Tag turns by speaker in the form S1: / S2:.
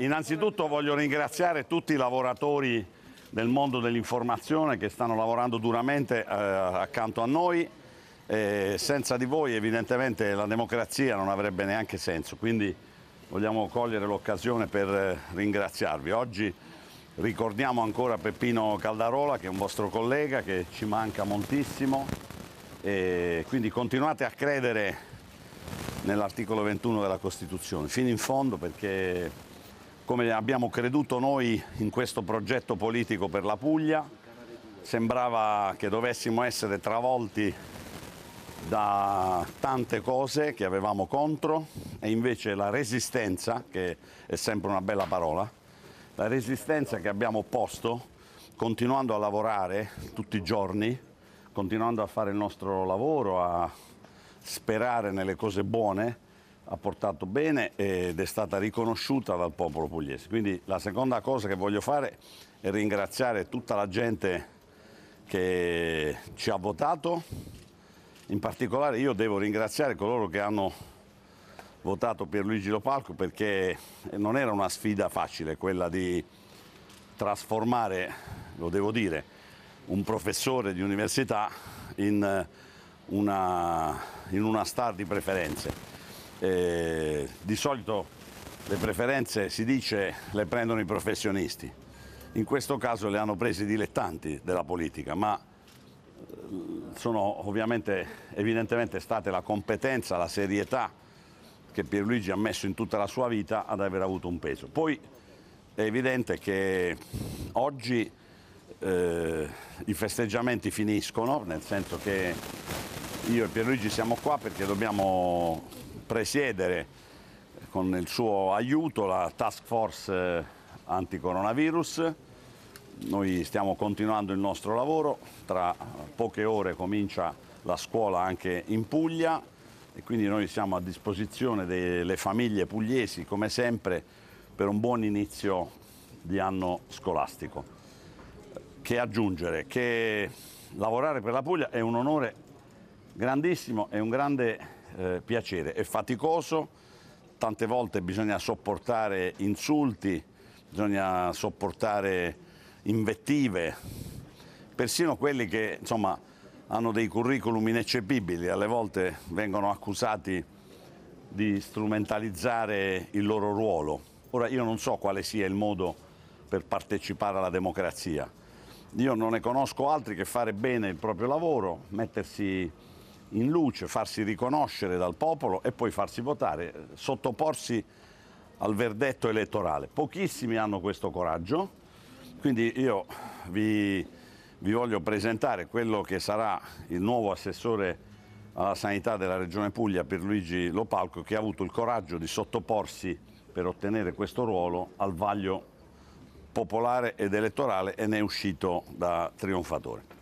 S1: Innanzitutto voglio ringraziare tutti i lavoratori del mondo dell'informazione che stanno lavorando duramente eh, accanto a noi. Eh, senza di voi evidentemente la democrazia non avrebbe neanche senso, quindi vogliamo cogliere l'occasione per eh, ringraziarvi. Oggi ricordiamo ancora Peppino Caldarola che è un vostro collega che ci manca moltissimo e quindi continuate a credere nell'articolo 21 della Costituzione fino in fondo perché come abbiamo creduto noi in questo progetto politico per la Puglia. Sembrava che dovessimo essere travolti da tante cose che avevamo contro e invece la resistenza, che è sempre una bella parola, la resistenza che abbiamo posto continuando a lavorare tutti i giorni, continuando a fare il nostro lavoro, a sperare nelle cose buone, ha portato bene ed è stata riconosciuta dal popolo pugliese. Quindi la seconda cosa che voglio fare è ringraziare tutta la gente che ci ha votato, in particolare io devo ringraziare coloro che hanno votato per Luigi Lopalco perché non era una sfida facile quella di trasformare, lo devo dire, un professore di università in eh, una, in una star di preferenze eh, di solito le preferenze si dice le prendono i professionisti, in questo caso le hanno prese i dilettanti della politica, ma eh, sono ovviamente evidentemente state la competenza, la serietà che Pierluigi ha messo in tutta la sua vita ad aver avuto un peso. Poi è evidente che oggi eh, i festeggiamenti finiscono, nel senso che io e Pierluigi siamo qua perché dobbiamo presiedere con il suo aiuto la task force eh, anticoronavirus. Noi stiamo continuando il nostro lavoro, tra poche ore comincia la scuola anche in Puglia e quindi noi siamo a disposizione delle famiglie pugliesi come sempre per un buon inizio di anno scolastico. Che aggiungere? Che lavorare per la Puglia è un onore grandissimo, è un grande eh, piacere. È faticoso, tante volte bisogna sopportare insulti, bisogna sopportare invettive, persino quelli che insomma, hanno dei curriculum ineccepibili, alle volte vengono accusati di strumentalizzare il loro ruolo. Ora io non so quale sia il modo per partecipare alla democrazia. Io non ne conosco altri che fare bene il proprio lavoro, mettersi in luce, farsi riconoscere dal popolo e poi farsi votare, eh, sottoporsi al verdetto elettorale. Pochissimi hanno questo coraggio, quindi io vi, vi voglio presentare quello che sarà il nuovo assessore alla sanità della Regione Puglia, Pierluigi Lopalco, che ha avuto il coraggio di sottoporsi per ottenere questo ruolo al vaglio popolare ed elettorale e ne è uscito da trionfatore.